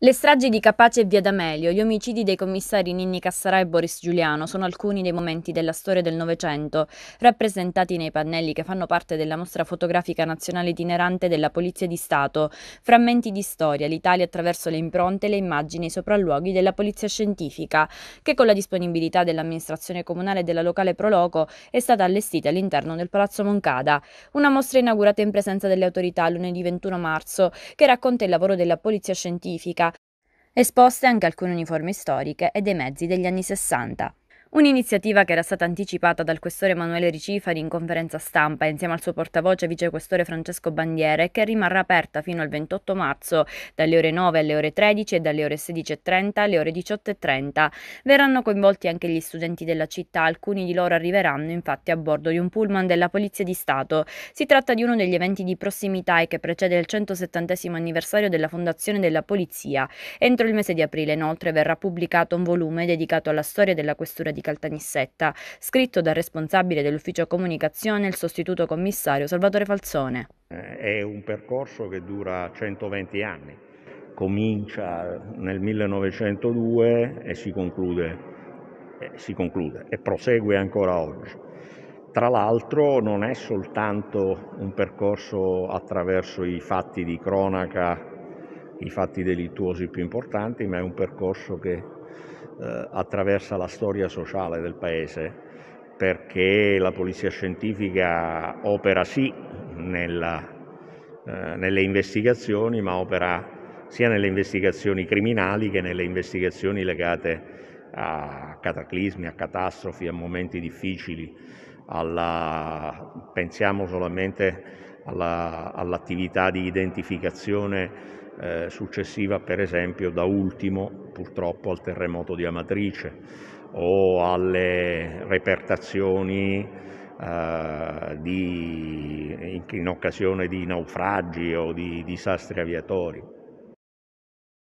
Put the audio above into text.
Le stragi di Capace e Via D'Amelio, gli omicidi dei commissari Ninni Cassarà e Boris Giuliano sono alcuni dei momenti della storia del Novecento, rappresentati nei pannelli che fanno parte della mostra fotografica nazionale itinerante della Polizia di Stato, frammenti di storia, l'Italia attraverso le impronte, le immagini e i sopralluoghi della Polizia Scientifica, che con la disponibilità dell'amministrazione comunale e della locale Proloco è stata allestita all'interno del Palazzo Moncada, una mostra inaugurata in presenza delle autorità lunedì 21 marzo, che racconta il lavoro della Polizia Scientifica esposte anche alcune uniformi storiche e dei mezzi degli anni Sessanta. Un'iniziativa che era stata anticipata dal questore Emanuele Ricifari in conferenza stampa insieme al suo portavoce vicequestore Francesco Bandiere che rimarrà aperta fino al 28 marzo dalle ore 9 alle ore 13 e dalle ore 16.30 alle ore 18.30. Verranno coinvolti anche gli studenti della città, alcuni di loro arriveranno infatti a bordo di un pullman della Polizia di Stato. Si tratta di uno degli eventi di prossimità e che precede il 170 anniversario della fondazione della Polizia. Entro il mese di aprile inoltre verrà pubblicato un volume dedicato alla storia della questura di di Caltanissetta, scritto dal responsabile dell'ufficio comunicazione, il sostituto commissario Salvatore Falzone. È un percorso che dura 120 anni, comincia nel 1902 e si conclude, eh, si conclude e prosegue ancora oggi. Tra l'altro non è soltanto un percorso attraverso i fatti di cronaca, i fatti delittuosi più importanti, ma è un percorso che eh, attraversa la storia sociale del Paese, perché la polizia scientifica opera sì nella, eh, nelle investigazioni, ma opera sia nelle investigazioni criminali che nelle investigazioni legate a cataclismi, a catastrofi, a momenti difficili. Alla... pensiamo solamente alla, all'attività di identificazione eh, successiva, per esempio, da ultimo purtroppo al terremoto di Amatrice o alle repertazioni Uh, di, in, in, occasione di naufragi o di disastri aviatori.